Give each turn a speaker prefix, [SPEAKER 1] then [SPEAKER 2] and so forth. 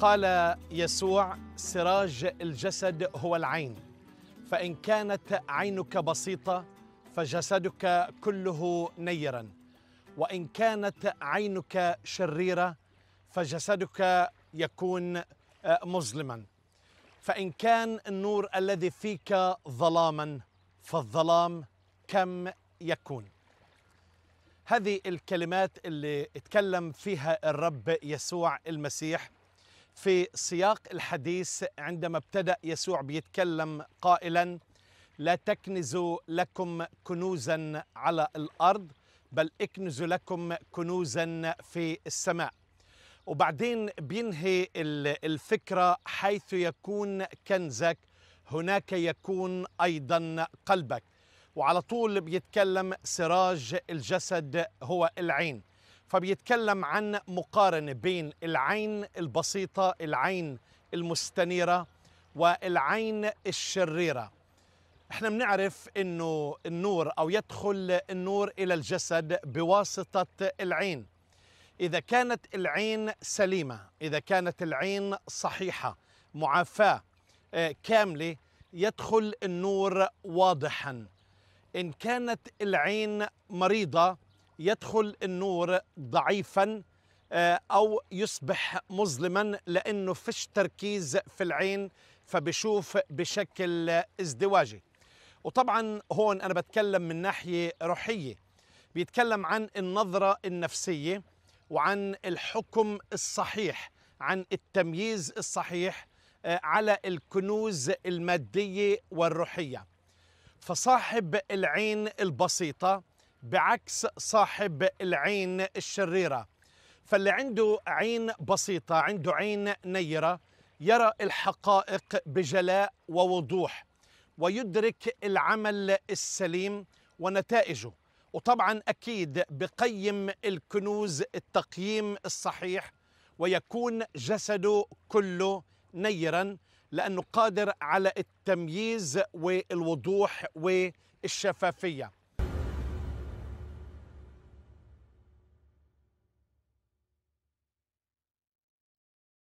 [SPEAKER 1] قال يسوع سراج الجسد هو العين فإن كانت عينك بسيطة فجسدك كله نيرا وإن كانت عينك شريرة فجسدك يكون آه، مظلما فإن كان النور الذي فيك ظلاما فالظلام كم يكون هذه الكلمات اللي اتكلم فيها الرب يسوع المسيح في سياق الحديث عندما ابتدأ يسوع بيتكلم قائلا لا تكنزوا لكم كنوزا على الأرض بل اكنزوا لكم كنوزا في السماء وبعدين بينهي الفكرة حيث يكون كنزك هناك يكون أيضا قلبك وعلى طول بيتكلم سراج الجسد هو العين فبيتكلم عن مقارنة بين العين البسيطة العين المستنيرة والعين الشريرة احنا بنعرف انه النور او يدخل النور الى الجسد بواسطة العين اذا كانت العين سليمة اذا كانت العين صحيحة معافاة آه، كاملة يدخل النور واضحا ان كانت العين مريضة يدخل النور ضعيفا آه، أو يصبح مظلما لأنه فيش تركيز في العين فبشوف بشكل ازدواجي وطبعا هون أنا بتكلم من ناحية روحية بيتكلم عن النظرة النفسية وعن الحكم الصحيح عن التمييز الصحيح آه، على الكنوز المادية والروحية فصاحب العين البسيطة بعكس صاحب العين الشريرة فاللي عنده عين بسيطة عنده عين نيرة يرى الحقائق بجلاء ووضوح ويدرك العمل السليم ونتائجه وطبعا أكيد بقيم الكنوز التقييم الصحيح ويكون جسده كله نيرا لأنه قادر على التمييز والوضوح والشفافية